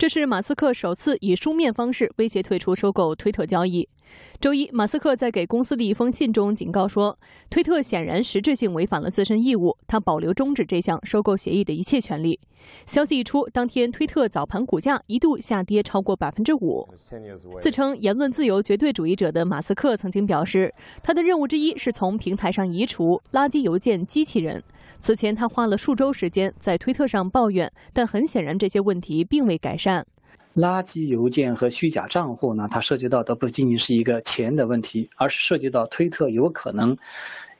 这是马斯克首次以书面方式威胁退出收购推特交易。周一，马斯克在给公司的一封信中警告说，推特显然实质性违反了自身义务，他保留终止这项收购协议的一切权利。消息一出，当天推特早盘股价一度下跌超过百分之五。自称言论自由绝对主义者的马斯克曾经表示，他的任务之一是从平台上移除垃圾邮件机器人。此前，他花了数周时间在推特上抱怨，但很显然，这些问题并未改善。垃圾邮件和虚假账户呢？它涉及到的不仅仅是一个钱的问题，而是涉及到推特有可能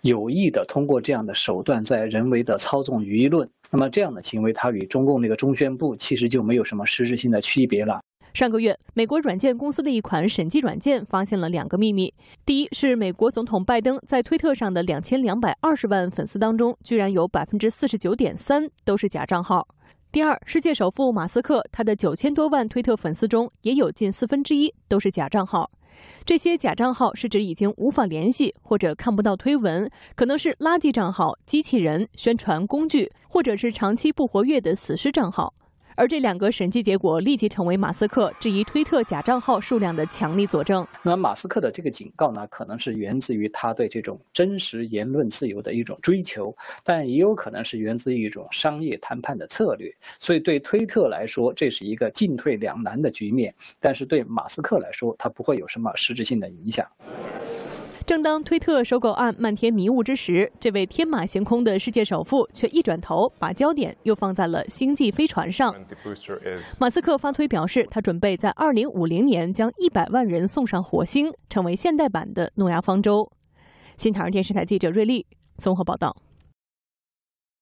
有意的通过这样的手段在人为的操纵舆论。那么，这样的行为，它与中共那个中宣部其实就没有什么实质性的区别了。上个月，美国软件公司的一款审计软件发现了两个秘密：第一是美国总统拜登在推特上的两千两百二十万粉丝当中，居然有百分之四十九点三都是假账号；第二，世界首富马斯克他的九千多万推特粉丝中，也有近四分之一都是假账号。这些假账号是指已经无法联系或者看不到推文，可能是垃圾账号、机器人、宣传工具，或者是长期不活跃的死尸账号。而这两个审计结果立即成为马斯克质疑推特假账号数量的强力佐证。那马斯克的这个警告呢，可能是源自于他对这种真实言论自由的一种追求，但也有可能是源自于一种商业谈判的策略。所以对推特来说，这是一个进退两难的局面；但是对马斯克来说，他不会有什么实质性的影响。正当推特收购案漫天迷雾之时，这位天马行空的世界首富却一转头，把焦点又放在了星际飞船上。马斯克发推表示，他准备在二零五零年将一百万人送上火星，成为现代版的诺亚方舟。新唐人电视台记者瑞丽综合报道。